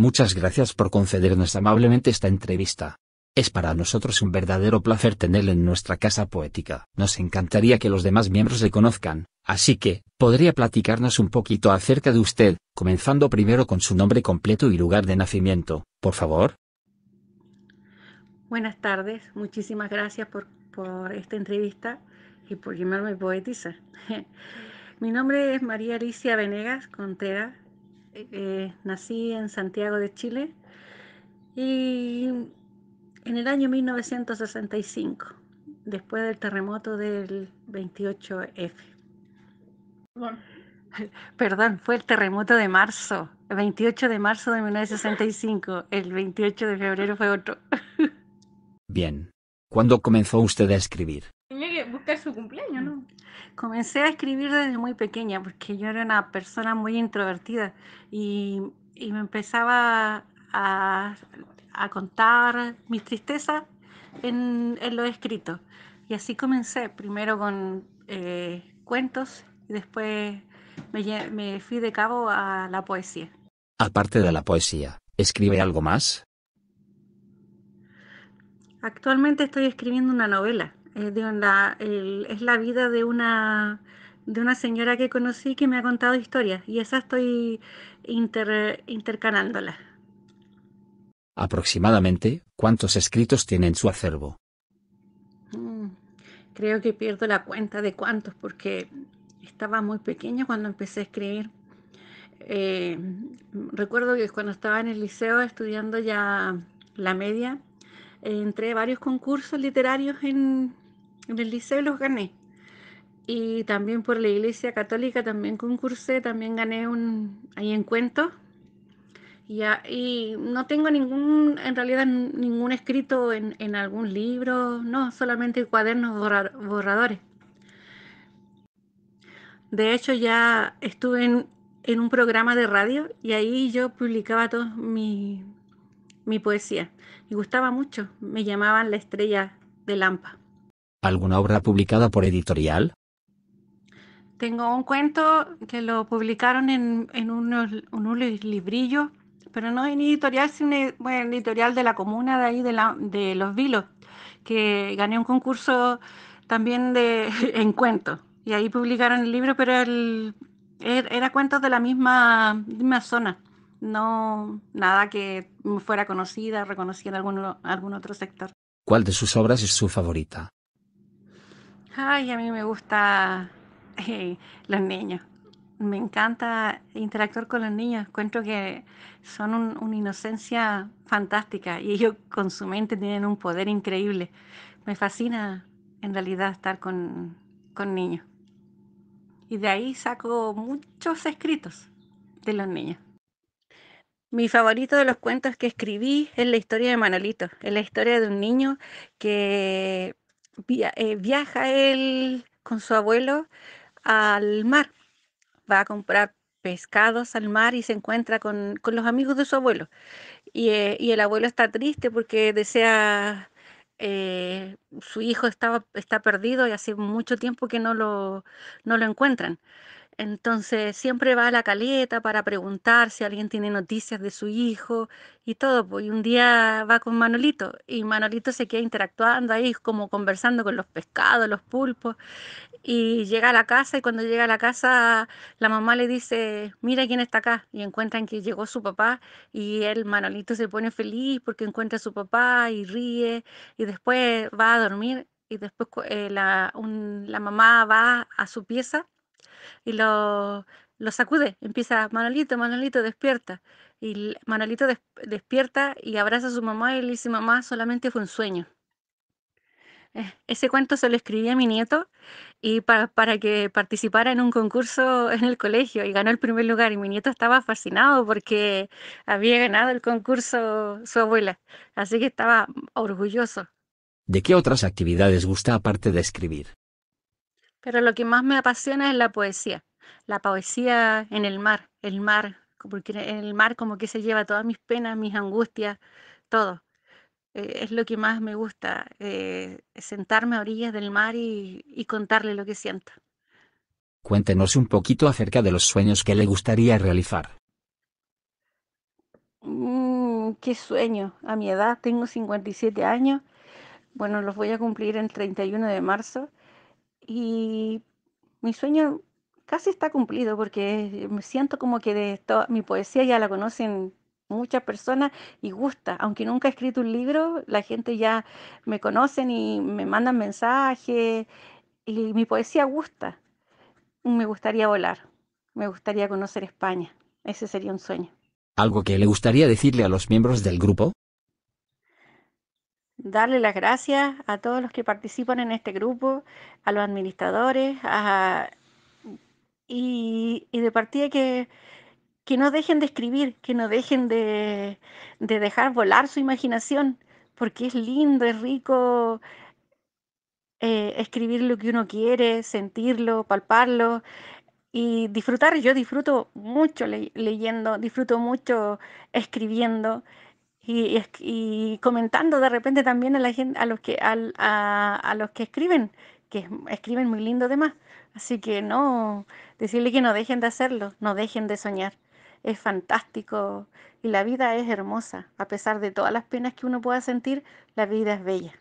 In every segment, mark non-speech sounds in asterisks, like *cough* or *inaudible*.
Muchas gracias por concedernos amablemente esta entrevista. Es para nosotros un verdadero placer tenerle en nuestra casa poética. Nos encantaría que los demás miembros le conozcan, así que, ¿podría platicarnos un poquito acerca de usted, comenzando primero con su nombre completo y lugar de nacimiento, por favor? Buenas tardes, muchísimas gracias por, esta entrevista y por llamarme poetisa. *laughs* Mi nombre es María Alicia Venegas Contreras eh, nací en Santiago de Chile y en el año 1965, después del terremoto del 28F. *laughs* Perdón, fue el terremoto de marzo, el 28 de marzo de 1965, el 28 de febrero fue otro. *laughs* Bien. ¿Cuándo comenzó usted a escribir? tenía que buscar su cumpleaños, ¿no? Comencé a escribir desde muy pequeña porque yo era una persona muy introvertida y, me empezaba a, contar mis tristezas en, lo escrito. Y así comencé, primero con eh, cuentos y después me fui de cabo a la poesía. Aparte de la poesía, ¿escribe algo más? Actualmente estoy escribiendo una novela. Eh, es la vida de una, de una señora que conocí que me ha contado historias y esa estoy inter, Aproximadamente, ¿cuántos escritos tiene en su acervo? Mm, creo que pierdo la cuenta de cuántos porque estaba muy pequeña cuando empecé a escribir. Eh, recuerdo que cuando estaba en el liceo estudiando ya la media, entré varios concursos literarios en, el liceo y los gané. Y también por la Iglesia Católica también concursé, también gané un ahí en cuentos. Y, no tengo ningún, en realidad ningún escrito en, algún libro, no, solamente cuadernos borradores. De hecho ya estuve en, un programa de radio y ahí yo publicaba todos mis mi poesía. y gustaba mucho, me llamaban la estrella de Lampa. ¿Alguna obra publicada por editorial? Tengo un cuento que lo publicaron en, en unos, librillos, pero no en editorial, sino en editorial de la comuna de ahí, de, la, de Los Vilos, que gané un concurso también de, *laughs* en cuentos. Y ahí publicaron el libro, pero el, er, era cuentos de la misma, misma zona no nada que fuera conocida, reconocida en algún, algún otro sector. ¿Cuál de sus obras es su favorita? Ay, a mí me gusta eh, los niños. Me encanta interactuar con los niños. Cuento que son una inocencia fantástica y ellos con su mente tienen un poder increíble. Me fascina en realidad estar con niños. Y de ahí saco muchos escritos de los niños. Mi favorito de los cuentos que escribí es la historia de Manolito, es la historia de un niño que eh, viaja él con su abuelo al mar, va a comprar pescados al mar y se encuentra con, los amigos de su abuelo. Eh, y, el abuelo está triste porque desea, eh, su hijo está perdido y hace mucho tiempo que no lo, no lo encuentran. Entonces siempre va a la caleta para preguntar si alguien tiene noticias de su hijo y todo. Pues, y un día va con Manolito y Manolito se queda interactuando ahí, como conversando con los pescados, los pulpos. Y llega a la casa y cuando llega a la casa la mamá le dice, mira quién está acá. Y encuentran que llegó su papá y el Manolito se pone feliz porque encuentra a su papá y ríe y después va a dormir y después eh, la mamá va a su pieza y lo, lo sacude, empieza, Manolito, Manolito, despierta. Y Manolito despierta y abraza a su mamá y le dice, mamá, solamente fue un sueño. Eh, ese cuento se lo escribí a mi nieto y para, que participara en un concurso en el colegio y ganó el primer lugar y mi nieto estaba fascinado porque había ganado el concurso su abuela, así que estaba orgulloso. ¿De qué otras actividades gusta aparte de escribir? Pero lo que más me apasiona es la poesía, la poesía en el mar, el mar, porque en el mar como que se lleva todas mis penas, mis angustias, todo. Eh, es lo que más me gusta, eh, sentarme a orillas del mar y, contarle lo que siento. Cuéntenos un poquito acerca de los sueños que le gustaría realizar. Mm, ¿Qué sueño? A mi edad, tengo 57 años. Bueno, los voy a cumplir el 31 de marzo y mi sueño casi está cumplido porque me siento como que de esto, mi poesía ya la conocen muchas personas y gusta. Aunque nunca he escrito un libro, la gente ya me conocen y me mandan mensajes y mi poesía gusta. Me gustaría volar, me gustaría conocer España. Ese sería un sueño. ¿Algo que le gustaría decirle a los miembros del grupo? darle las gracias a todos los que participan en este grupo, a los administradores, y, de partida que, que no dejen de escribir, que no dejen de, dejar volar su imaginación, porque es lindo, es rico eh, escribir lo que uno quiere, sentirlo, palparlo y disfrutar. Yo disfruto mucho leyendo, disfruto mucho escribiendo y, comentando de repente también a gente, a los que a los que escriben, que escriben muy lindo demás. Así que no, decirle que no dejen de hacerlo, no dejen de soñar. Es fantástico y la vida es hermosa. A pesar de todas las penas que uno pueda sentir, la vida es bella.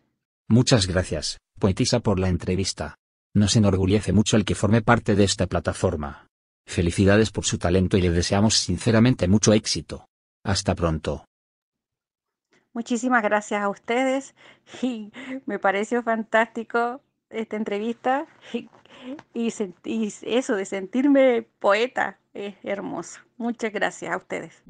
Muchas gracias, poetisa, por la entrevista. Nos enorgullece mucho el que forme parte de esta plataforma. Felicidades por su talento y le deseamos sinceramente mucho éxito. Hasta pronto. Muchísimas gracias a ustedes *laughs* y me pareció fantástico esta entrevista *laughs* y, y eso de sentirme poeta es hermoso. Muchas gracias a ustedes.